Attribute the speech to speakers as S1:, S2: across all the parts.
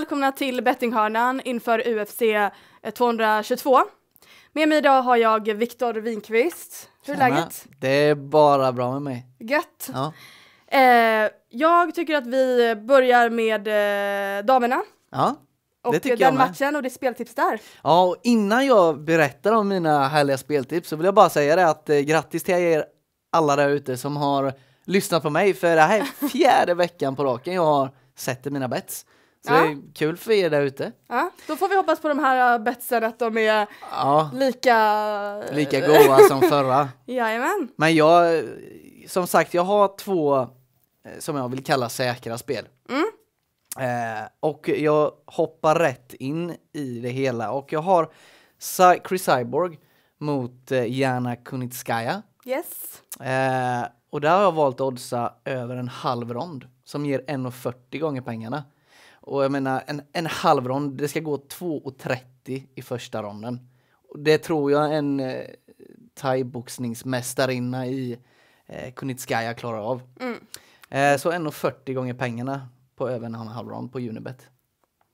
S1: välkomna till bettinghörnan inför UFC 222. Eh, med mig idag har jag Viktor Winqvist. Hur är läget?
S2: Det är bara bra med mig.
S1: Gött! Ja. Eh, jag tycker att vi börjar med eh, damerna.
S2: Ja, det och tycker den jag med. matchen
S1: och det speltips där.
S2: Ja, och innan jag berättar om mina härliga speltips så vill jag bara säga det att eh, grattis till er alla där ute som har lyssnat på mig för det här är fjärde veckan på raken jag har sett mina bets. Så ja. det är kul för er där ute.
S1: Ja, då får vi hoppas på de här äh, betsen att de
S2: är ja.
S1: lika... Äh, lika goa som förra. Jajamän.
S2: Men jag, som sagt, jag har två eh, som jag vill kalla säkra spel. Mm. Eh, och jag hoppar rätt in i det hela och jag har Cy Chris Cyborg mot eh, Jana Kunitskaya. Yes. Eh, och där har jag valt att oddsa över en halv rond som ger 1,40 gånger pengarna. Och jag menar, en, en halv rond, det ska gå 2.30 i första ronden. det tror jag en eh, thaiboxningsmästarinna i eh, Kunitskaya klarar av. Mm. Eh, så 1,40 gånger pengarna på över en halv rond på Unibet.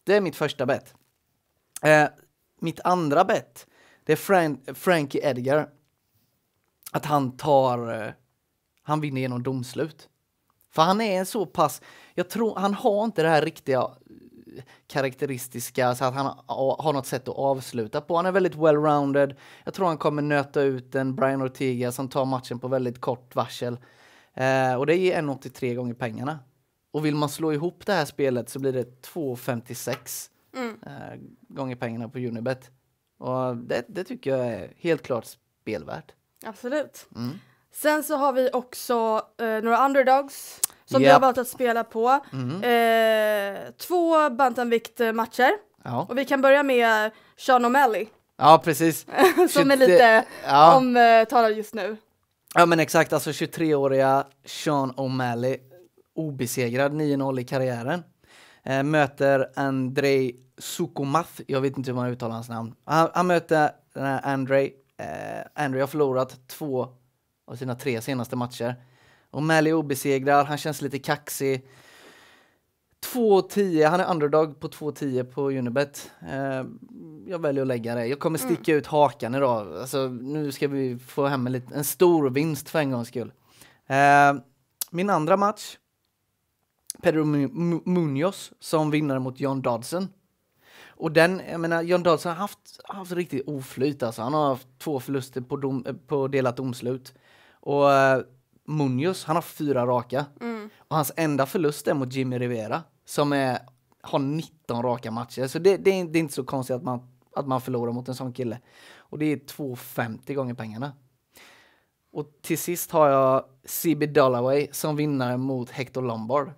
S2: Det är mitt första bet. Eh, mitt andra bet, det är Fran Frankie Edgar. Att han tar, eh, han vinner genom domslut. För han är en så pass, jag tror, han har inte det här riktiga eh, karaktäristiska så att han har något sätt att avsluta på. Han är väldigt well-rounded. Jag tror han kommer nöta ut en Brian Ortega som tar matchen på väldigt kort varsel. Eh, och det ger 1,83 gånger pengarna. Och vill man slå ihop det här spelet så blir det 2,56 mm. eh, gånger pengarna på Unibet. Och det, det, tycker jag är helt klart spelvärt.
S1: Absolut. Mm. Sen så har vi också eh, några underdogs som yep. vi har valt att spela på. Mm. Eh, två bantamviktmatcher. Ja. Och vi kan börja med Sean O'Malley.
S2: Ja, precis. som är lite ja.
S1: omtalad just nu.
S2: Ja, men exakt. Alltså 23-åriga Sean O'Malley, obesegrad, 9-0 i karriären. Eh, möter Andrei Sukomath, jag vet inte hur man uttalar hans namn. Han, han möter eh, Andrei. Eh, Andrei har förlorat två av sina tre senaste matcher. Och är obesegrad, han känns lite kaxig. 2-10, han är underdog på 2-10 på Unibet. Eh, jag väljer att lägga det. Jag kommer mm. sticka mm. ut hakan idag. Alltså, nu ska vi få hem en, liten, en stor vinst för en gångs skull. Eh, min andra match, Pedro Munoz som vinnare mot John Dodson. Och den, jag menar, John Dodson har haft, haft riktigt oflyt alltså. Han har haft två förluster på, dom, eh, på delat domslut. Och eh, Munoz, han har fyra raka. Mm. Och hans enda förlust är mot Jimmy Rivera som är, har 19 raka matcher. Så det, det, är, det är inte så konstigt att man, att man förlorar mot en sån kille. Och det är 2,50 gånger pengarna. Och till sist har jag CB Dollaway som vinnare mot Hector Lombard.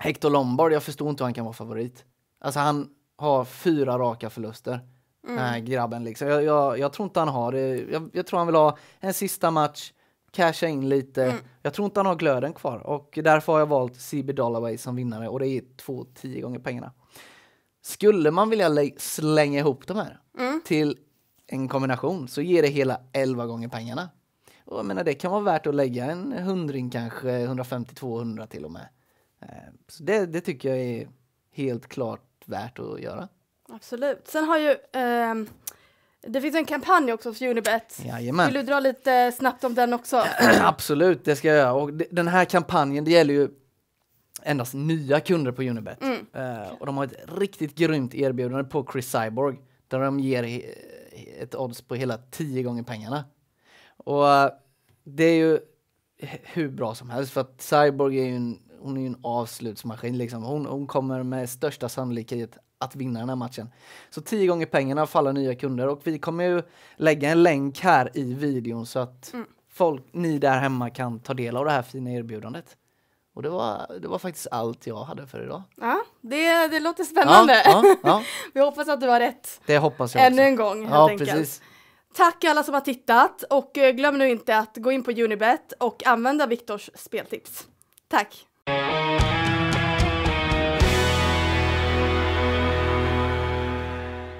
S2: Hector Lombard, jag förstår inte hur han kan vara favorit. Alltså han har fyra raka förluster. Mm. Den här mm. grabben liksom. Jag, jag, jag tror inte han har det. Jag, jag tror han vill ha en sista match casha in lite. Mm. Jag tror inte han har glöden kvar och därför har jag valt CB Dollarway som vinnare och det är två tio gånger pengarna. Skulle man vilja slänga ihop de här mm. till en kombination så ger det hela 11 gånger pengarna. Och jag menar, det kan vara värt att lägga en hundring kanske, 150-200 till och med. Eh, så det, det, tycker jag är helt klart värt att göra.
S1: Absolut. Sen har ju eh, det finns en kampanj också hos Unibet. Jajamän. Vill du dra lite snabbt om den också?
S2: Absolut, det ska jag göra. Och den här kampanjen, det gäller ju endast nya kunder på Unibet. Mm. Uh, och de har ett riktigt grymt erbjudande på Chris Cyborg där de ger ett odds på hela tio gånger pengarna. Och eh, det är ju hur bra som helst för att Cyborg är ju en, hon är en avslutsmaskin. Liksom. Hon, hon kommer med största sannolikhet att vinna den här matchen. Så tio gånger pengarna för alla nya kunder och vi kommer ju lägga en länk här i videon så att mm. folk, ni där hemma kan ta del av det här fina erbjudandet. Och det var, det var faktiskt allt jag hade för idag.
S1: Ja, det, det låter spännande. Ja, ja, ja. Vi hoppas att du har rätt.
S2: Det hoppas jag Ännu också. en gång helt ja, enkelt. Precis.
S1: Tack alla som har tittat och eh, glöm nu inte att gå in på Unibet och använda Viktors speltips. Tack!